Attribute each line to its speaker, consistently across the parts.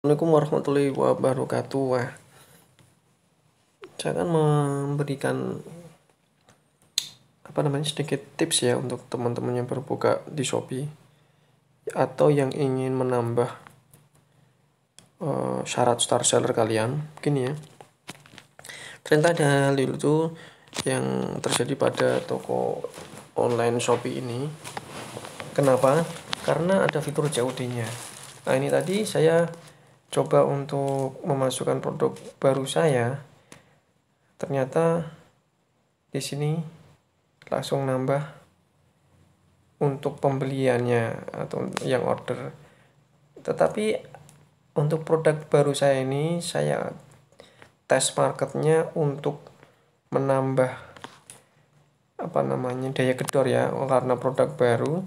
Speaker 1: Assalamualaikum warahmatullahi wabarakatuh. Saya akan memberikan apa namanya sedikit tips ya untuk teman-teman yang berbuka di Shopee atau yang ingin menambah uh, syarat star seller kalian. Begini ya. Ternyata ada hal itu yang terjadi pada toko online Shopee ini. Kenapa? Karena ada fitur COD-nya. Nah, ini tadi saya coba untuk memasukkan produk baru saya ternyata di sini langsung nambah untuk pembeliannya atau yang order tetapi untuk produk baru saya ini saya tes marketnya untuk menambah apa namanya daya gedor ya karena produk baru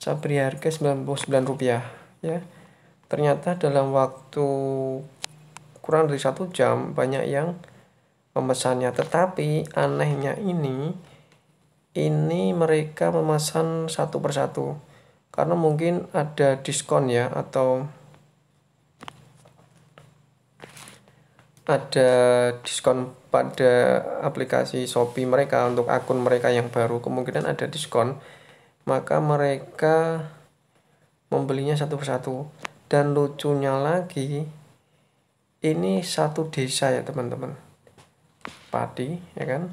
Speaker 1: saya beri harga 99 rupiah ya ternyata dalam waktu kurang dari satu jam banyak yang memesannya tetapi anehnya ini ini mereka memesan satu persatu karena mungkin ada diskon ya atau ada diskon pada aplikasi Shopee mereka untuk akun mereka yang baru kemungkinan ada diskon maka mereka membelinya satu persatu dan lucunya lagi ini satu desa ya teman-teman padi ya kan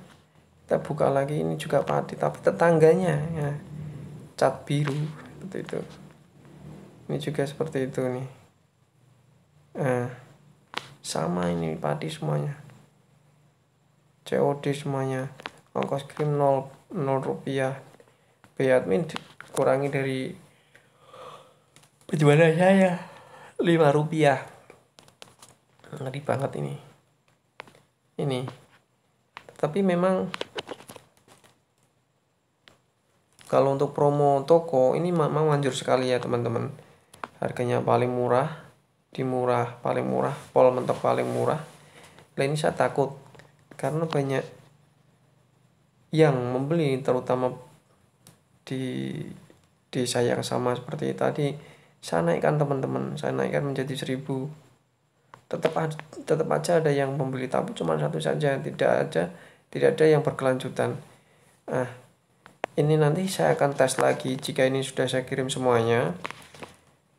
Speaker 1: kita buka lagi ini juga padi tapi tetangganya ya cat biru seperti itu ini juga seperti itu nih eh, sama ini padi semuanya COD semuanya ongkos kirim 0, 0 rupiah biaya admin kurangi dari penjualan saya ya? 5 rupiah ngeri banget ini ini tapi memang kalau untuk promo toko ini memang manjur sekali ya teman-teman harganya paling murah di murah paling murah pol mentok paling murah nah ini saya takut karena banyak yang membeli terutama di desa yang sama seperti tadi saya naikkan teman-teman saya naikkan menjadi seribu tetap tetap aja ada yang membeli tapi cuma satu saja tidak ada tidak ada yang berkelanjutan nah ini nanti saya akan tes lagi jika ini sudah saya kirim semuanya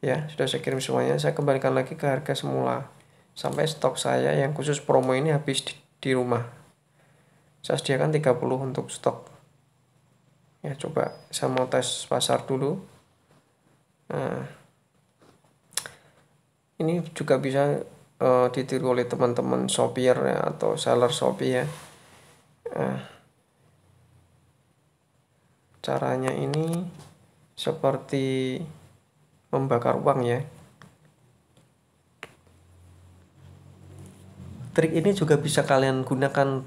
Speaker 1: ya sudah saya kirim semuanya saya kembalikan lagi ke harga semula sampai stok saya yang khusus promo ini habis di, di rumah saya sediakan 30 untuk stok ya coba saya mau tes pasar dulu nah ini juga bisa uh, ditiru oleh teman-teman sopir ya, atau seller Shopee ya. Uh, caranya ini seperti membakar uang ya. Trik ini juga bisa kalian gunakan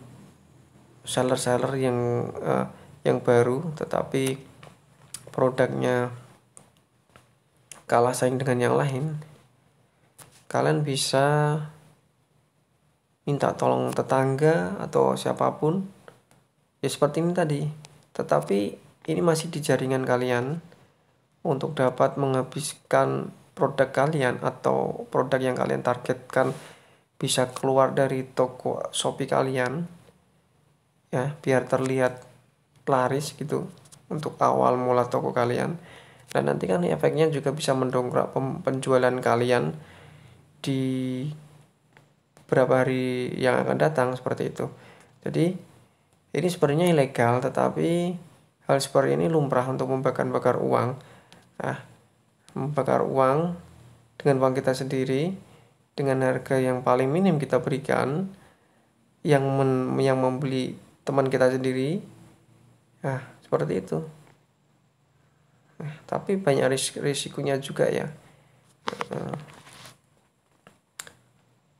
Speaker 1: seller-seller yang uh, yang baru tetapi produknya kalah saing dengan yang lain kalian bisa minta tolong tetangga atau siapapun ya seperti ini tadi tetapi ini masih di jaringan kalian untuk dapat menghabiskan produk kalian atau produk yang kalian targetkan bisa keluar dari toko Shopee kalian ya biar terlihat laris gitu untuk awal mula toko kalian dan nanti kan efeknya juga bisa mendongkrak penjualan kalian di beberapa hari yang akan datang seperti itu. Jadi ini sebenarnya ilegal tetapi hal seperti ini lumrah untuk membakar-bakar uang. Nah, membakar uang dengan uang kita sendiri dengan harga yang paling minim kita berikan yang yang membeli teman kita sendiri. nah seperti itu. Nah, tapi banyak ris risikonya juga ya. Uh,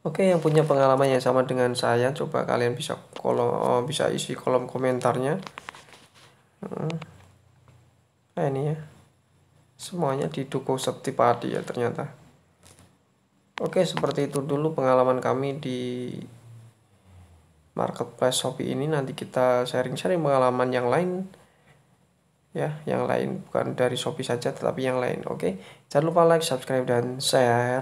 Speaker 1: Oke, yang punya pengalaman yang sama dengan saya, coba kalian bisa kolom oh, bisa isi kolom komentarnya. Hmm. Nah, ini ya. Semuanya di Duko Septipati ya ternyata. Oke, seperti itu dulu pengalaman kami di marketplace Shopee ini. Nanti kita sharing-sharing pengalaman yang lain ya yang lain bukan dari Shopee saja tetapi yang lain oke jangan lupa like subscribe dan share